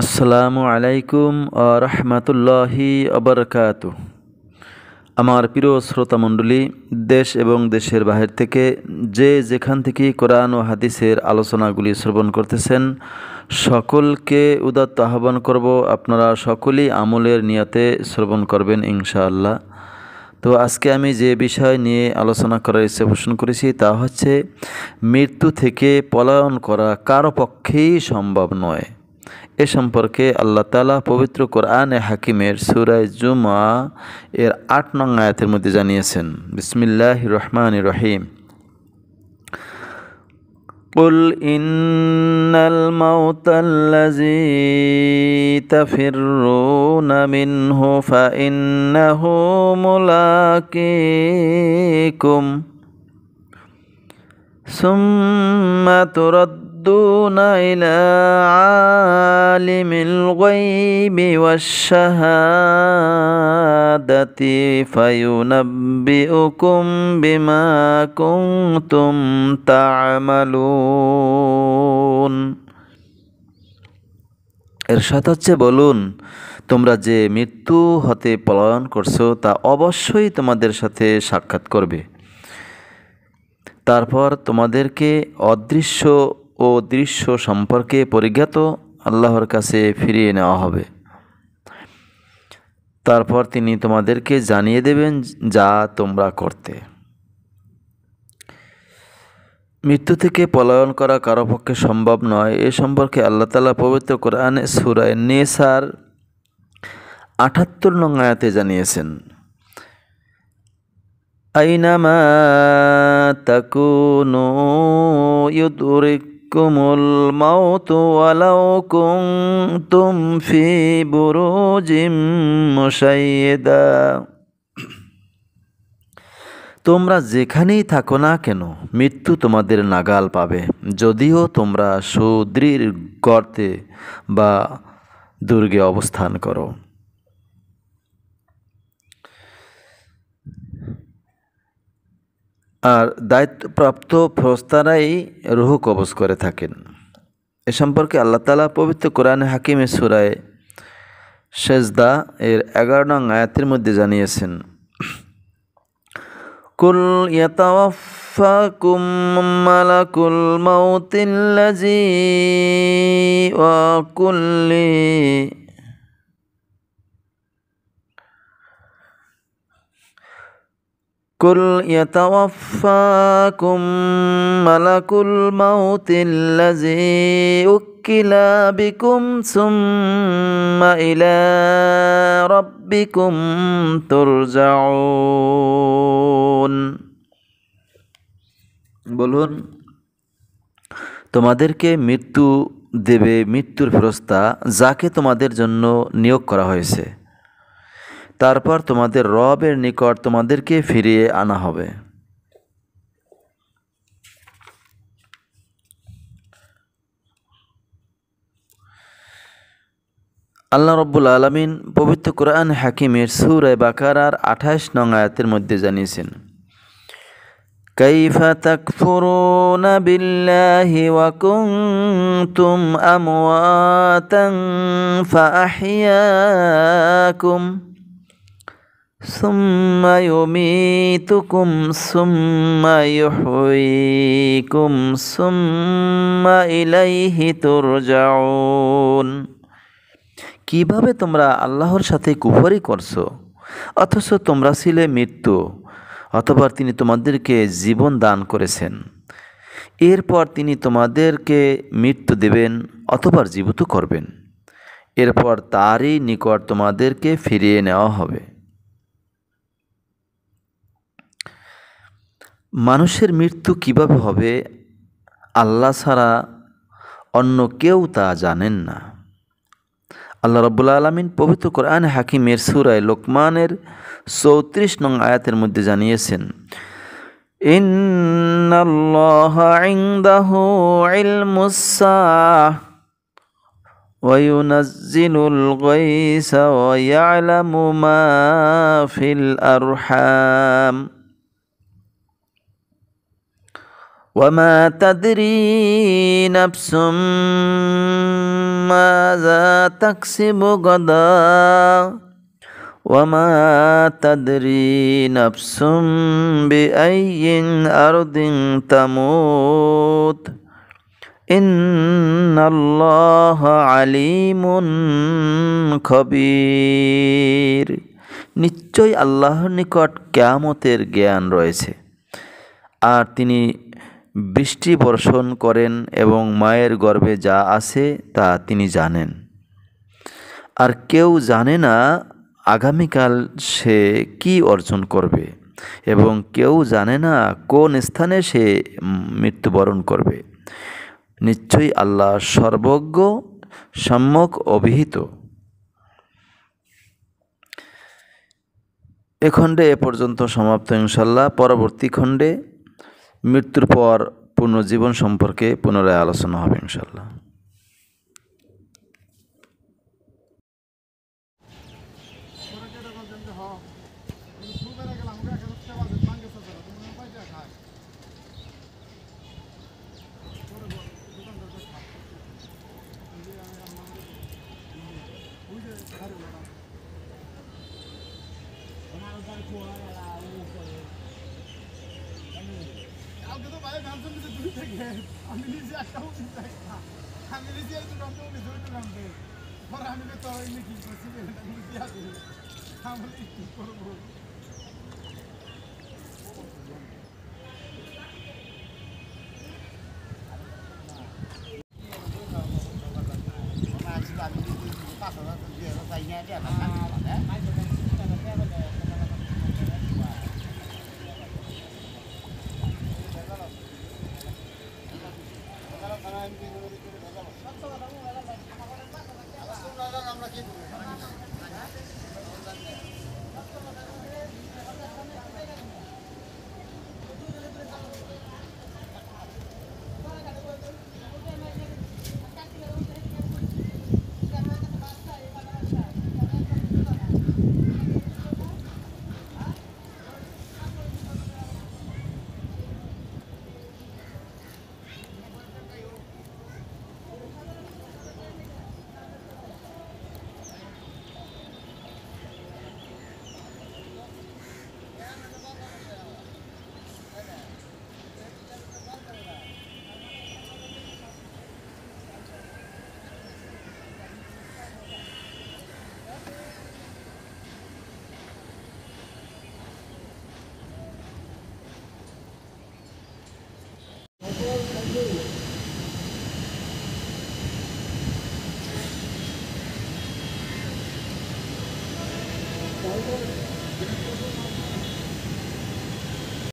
আসসালামু আলাইকুম রহমাতুল্লাহি আবরকাত আমার প্রিয় শ্রোতামণ্ডলী দেশ এবং দেশের বাহির থেকে যে যেখান থেকে কোরআন ও হাদিসের আলোচনাগুলি শ্রবণ করতেছেন সকলকে উদাত্ত আহ্বান করব আপনারা সকলেই আমলের নিয়াতে শ্রবণ করবেন ইনশাআল্লাহ তো আজকে আমি যে বিষয় নিয়ে আলোচনা করার ইচ্ছে পোষণ করেছি তা হচ্ছে মৃত্যু থেকে পলায়ন করা কারো পক্ষেই সম্ভব নয় এ সম্পর্কে আল্লাহ তালা পবিত্র কোরআনে হাকিমের সুরায় জুমা এর আট নং আয়াতের মধ্যে জানিয়েছেন বিসমিল্লাহ রহমান রহিম قل إن الموت الذي تفرون منه فإنه ملاقيكم ثم ترد يردون إلى عالم الغيب والشهادة فينبئكم بما كنتم تعملون এরশাদ হচ্ছে বলুন তোমরা যে মৃত্যু হতে পলায়ন করছো তা অবশ্যই তোমাদের সাথে সাক্ষাৎ করবে তারপর তোমাদেরকে অদৃশ্য ও দৃশ্য সম্পর্কে পরিজ্ঞাত আল্লাহর কাছে ফিরিয়ে নেওয়া হবে তারপর তিনি তোমাদেরকে জানিয়ে দেবেন যা তোমরা করতে মৃত্যু থেকে পলায়ন করা কারো পক্ষে সম্ভব নয় এ সম্পর্কে আল্লাহ তালা পবিত্র কোরআনে সুরায় নেসার আঠাত্তর নং আয়াতে জানিয়েছেন আইনামা নো ইউদুরিক ইয়াতিকুমুল মাউতু ওয়ালাউ তুম ফি বুরুজিম মুশাইয়্যিদা তোমরা যেখানেই থাকো না কেন মৃত্যু তোমাদের নাগাল পাবে যদিও তোমরা সুদৃঢ় গর্তে বা দুর্গে অবস্থান করো আর দায়িত্বপ্রাপ্ত ফরস্তারাই রুহু কবজ করে থাকেন এ সম্পর্কে আল্লাহ তালা পবিত্র কোরআন হাকিমে সুরায় সেজদা এর এগারো নং আয়াতের মধ্যে জানিয়েছেন কুল يتوفاكم ملك الموت الذي قل يتوفاكم ملك الموت الذي أكل بكم ثم إلى ربكم ترجعون বলুন তোমাদেরকে মৃত্যু দেবে মৃত্যুর ফেরস্তা যাকে তোমাদের জন্য নিয়োগ করা হয়েছে তারপর তোমাদের রবের নিকট তোমাদেরকে ফিরিয়ে আনা হবে আল্লাহ রব্বুল আলমিন পবিত্র কোরআন হাকিমের সুরে বাকারার আঠাশ নং আয়াতের মধ্যে জানিয়েছেন كيف تكفرون بالله وكنتم أمواتا فأحياكم ثم يميتكم ثم يحييكم ثم إليه ترجعون কিভাবে তোমরা আল্লাহর সাথে কুফরি করছো অথচ তোমরা ছিলে মৃত্যু অথবা তিনি তোমাদেরকে জীবন দান করেছেন এরপর তিনি তোমাদেরকে মৃত্যু দেবেন অথবা জীবিত করবেন এরপর তারই নিকট তোমাদেরকে ফিরিয়ে নেওয়া হবে মানুষের মৃত্যু কিভাবে হবে আল্লাহ ছাড়া অন্য কেউ তা জানেন না আল্লাহ রব্বুল্লা আলমিন পবিত্র কোরআন হাকিমের সুরায় লোকমানের চৌত্রিশ নং আয়াতের মধ্যে জানিয়েছেন وينزل ওয়ামা তাদরি নাফসুম মাযা তাকসিবু গদা ওয়ামা তাদরি নাফসুম বিআইয়িন আরদিন তামুত ইন্নাল্লাহ আলিমুন খবীর নিশ্চয় আল্লাহর নিকট কেয়ামতের জ্ঞান রয়েছে আর তিনি বৃষ্টি বর্ষণ করেন এবং মায়ের গর্ভে যা আছে তা তিনি জানেন আর কেউ জানে না আগামীকাল সে কি অর্জন করবে এবং কেউ জানে না কোন স্থানে সে মৃত্যুবরণ করবে নিশ্চয়ই আল্লাহ সর্বজ্ঞ সম্যক অভিহিত এ খণ্ডে এ পর্যন্ত সমাপ্ত ইনশাল্লাহ পরবর্তী খণ্ডে মৃত্যুর পর পুনর্জীবন সম্পর্কে পুনরায় আলোচনা হবে ইনশাল্লাহ তো ভাই গানসন দিতে দুই থেকে আমি নিজে একটা উঠি আমি নিজে একটু নামতে উঠি দুই নামতে পরে আমি তো কি করছি আমি কি করবো